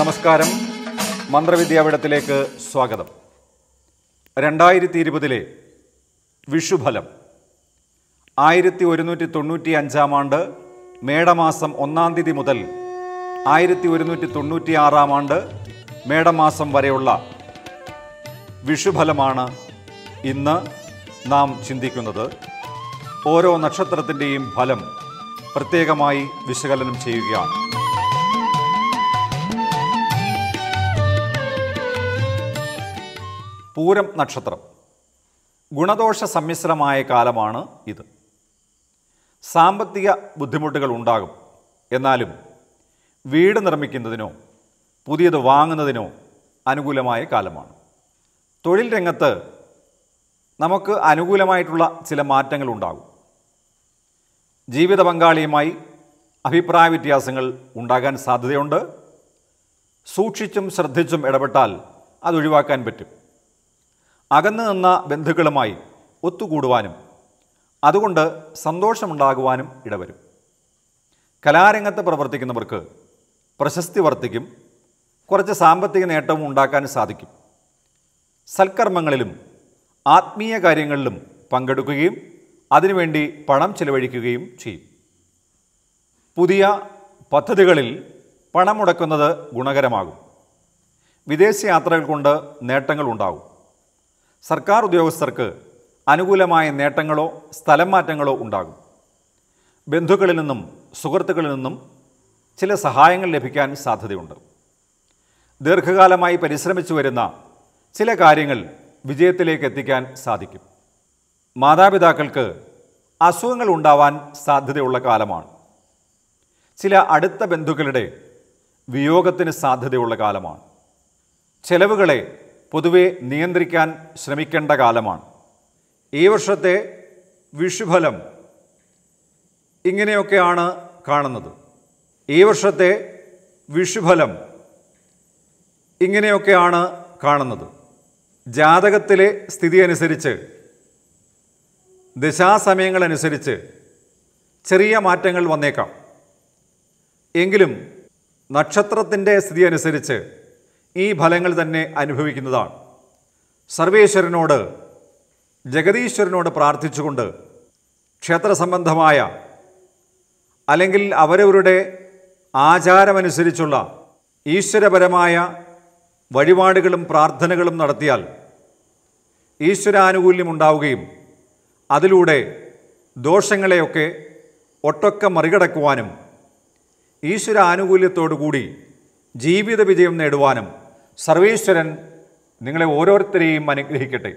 നമസ്കാരം മന്ത്രവിദ്യാപീഠത്തിലേക്ക് സ്വാഗതം രണ്ടായിരത്തി ഇരുപതിലെ വിഷുഫലം ആയിരത്തി ഒരുന്നൂറ്റി തൊണ്ണൂറ്റി അഞ്ചാം ആണ്ട് മേടമാസം ഒന്നാം തീയതി മുതൽ ആയിരത്തി ഒരുന്നൂറ്റി തൊണ്ണൂറ്റി ആറാം ആണ്ട് മേടമാസം വരെയുള്ള വിഷുഫലമാണ് ഇന്ന് നാം ചിന്തിക്കുന്നത് ഓരോ നക്ഷത്രത്തിൻ്റെയും ഫലം പ്രത്യേകമായി വിശകലനം ചെയ്യുകയാണ് പൂരം നക്ഷത്രം ഗുണദോഷ സമ്മിശ്രമായ കാലമാണ് ഇത് സാമ്പത്തിക ബുദ്ധിമുട്ടുകൾ ഉണ്ടാകും എന്നാലും വീട് നിർമ്മിക്കുന്നതിനോ പുതിയത് വാങ്ങുന്നതിനോ അനുകൂലമായ കാലമാണ് തൊഴിൽ രംഗത്ത് നമുക്ക് അനുകൂലമായിട്ടുള്ള ചില മാറ്റങ്ങൾ ഉണ്ടാകും ജീവിത പങ്കാളിയുമായി അഭിപ്രായ വ്യത്യാസങ്ങൾ ഉണ്ടാകാൻ സാധ്യതയുണ്ട് സൂക്ഷിച്ചും ശ്രദ്ധിച്ചും ഇടപെട്ടാൽ അതൊഴിവാക്കാൻ പറ്റും അകന്നു നിന്ന ബന്ധുക്കളുമായി ഒത്തുകൂടുവാനും അതുകൊണ്ട് സന്തോഷമുണ്ടാകുവാനും ഇടവരും കലാരംഗത്ത് പ്രവർത്തിക്കുന്നവർക്ക് പ്രശസ്തി വർദ്ധിക്കും കുറച്ച് സാമ്പത്തിക നേട്ടവും ഉണ്ടാക്കാൻ സാധിക്കും സൽക്കർമ്മങ്ങളിലും ആത്മീയ കാര്യങ്ങളിലും പങ്കെടുക്കുകയും അതിനുവേണ്ടി പണം ചെലവഴിക്കുകയും ചെയ്യും പുതിയ പദ്ധതികളിൽ പണം മുടക്കുന്നത് ഗുണകരമാകും വിദേശ യാത്രകൾ കൊണ്ട് നേട്ടങ്ങളുണ്ടാകും സർക്കാർ ഉദ്യോഗസ്ഥർക്ക് അനുകൂലമായ നേട്ടങ്ങളോ സ്ഥലം മാറ്റങ്ങളോ ഉണ്ടാകും ബന്ധുക്കളിൽ നിന്നും സുഹൃത്തുക്കളിൽ നിന്നും ചില സഹായങ്ങൾ ലഭിക്കാൻ സാധ്യതയുണ്ട് ദീർഘകാലമായി പരിശ്രമിച്ചു വരുന്ന ചില കാര്യങ്ങൾ വിജയത്തിലേക്ക് എത്തിക്കാൻ സാധിക്കും മാതാപിതാക്കൾക്ക് അസുഖങ്ങൾ ഉണ്ടാവാൻ സാധ്യതയുള്ള കാലമാണ് ചില അടുത്ത ബന്ധുക്കളുടെ വിയോഗത്തിന് സാധ്യതയുള്ള കാലമാണ് ചെലവുകളെ പൊതുവെ നിയന്ത്രിക്കാൻ ശ്രമിക്കേണ്ട കാലമാണ് ഈ വർഷത്തെ വിഷുഫലം ഇങ്ങനെയൊക്കെയാണ് കാണുന്നത് ഈ വർഷത്തെ വിഷുഫലം ഇങ്ങനെയൊക്കെയാണ് കാണുന്നത് ജാതകത്തിലെ സ്ഥിതി അനുസരിച്ച് ദശാസമയങ്ങളനുസരിച്ച് ചെറിയ മാറ്റങ്ങൾ വന്നേക്കാം എങ്കിലും നക്ഷത്രത്തിൻ്റെ സ്ഥിതി അനുസരിച്ച് ഈ ഫലങ്ങൾ തന്നെ അനുഭവിക്കുന്നതാണ് സർവേശ്വരനോട് ജഗതീശ്വരനോട് പ്രാർത്ഥിച്ചുകൊണ്ട് ക്ഷേത്ര സംബന്ധമായ അല്ലെങ്കിൽ അവരവരുടെ ആചാരമനുസരിച്ചുള്ള ഈശ്വരപരമായ വഴിപാടുകളും പ്രാർത്ഥനകളും നടത്തിയാൽ ഈശ്വരാനുകൂല്യം ഉണ്ടാവുകയും അതിലൂടെ ദോഷങ്ങളെയൊക്കെ ഒട്ടൊക്കെ മറികടക്കുവാനും ഈശ്വരാനുകൂല്യത്തോടുകൂടി ജീവിത വിജയം നേടുവാനും സർവേശ്വരൻ നിങ്ങളെ ഓരോരുത്തരെയും അനുഗ്രഹിക്കട്ടെ